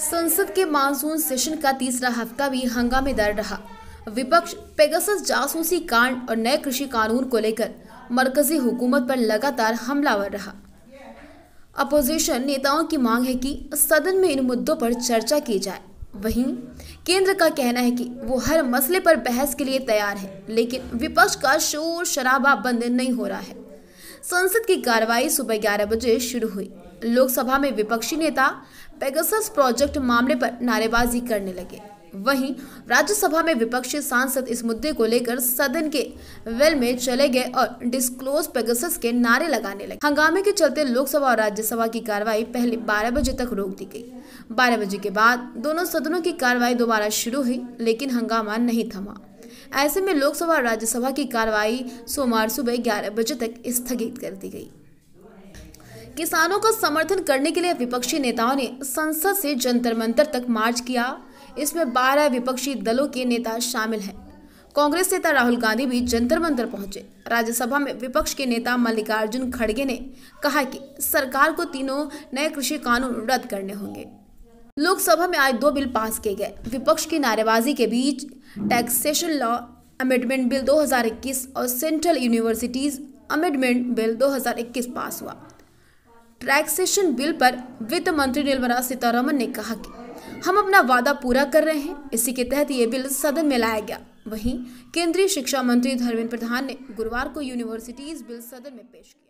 संसद के monsoon session का तीसरा हफ्ता भी हंगामेदार रहा विपक्ष पेगसस जासूसी कांड और नए कृषि कानून को लेकर मरकजी हुकूमत पर लगातार हमलावर रहा अपोजिशन नेताओं की मांग है कि सदन में इन मुद्दों पर चर्चा की जाए वहीं केंद्र का कहना है कि वो हर मसले पर बहस के लिए तैयार है लेकिन विपक्ष का शोर शराबा बंद नहीं हो रहा है संसद की कार्रवाई सुबह ग्यारह बजे शुरू हुई लोकसभा में विपक्षी नेता पेगसस प्रोजेक्ट मामले पर नारेबाजी करने लगे वहीं राज्यसभा में विपक्षी सांसद इस मुद्दे को लेकर सदन के वेल में चले गए और डिस्क्लोज पेगसस के नारे लगाने लगे हंगामे के चलते लोकसभा और राज्यसभा की कार्रवाई पहले 12 बजे तक रोक दी गई 12 बजे के बाद दोनों सदनों की कार्रवाई दोबारा शुरू हुई लेकिन हंगामा नहीं थमा ऐसे में लोकसभा और राज्यसभा की कार्रवाई सोमवार सुबह ग्यारह बजे तक स्थगित कर दी गई किसानों का समर्थन करने के लिए विपक्षी नेताओं ने संसद से जंतर मंतर तक मार्च किया इसमें 12 विपक्षी दलों के नेता शामिल हैं कांग्रेस नेता राहुल गांधी भी जंतर मंतर पहुंचे राज्यसभा में विपक्ष के नेता मल्लिकार्जुन खड़गे ने कहा कि सरकार को तीनों नए कृषि कानून रद्द करने होंगे लोकसभा में आज दो बिल पास किए गए विपक्ष की नारेबाजी के बीच टैक्सेशन लॉ अमेंडमेंट बिल 2021 और central universities amendment bill 2021 pass हुआ टैक्सेशन बिल पर वित्त मंत्री निर्मला सीतारमन ने कहा कि हम अपना वादा पूरा कर रहे हैं इसी के तहत ये बिल सदन में लाया गया वहीं केंद्रीय शिक्षा मंत्री धर्मेंद्र प्रधान ने गुरुवार को यूनिवर्सिटीज बिल सदन में पेश किया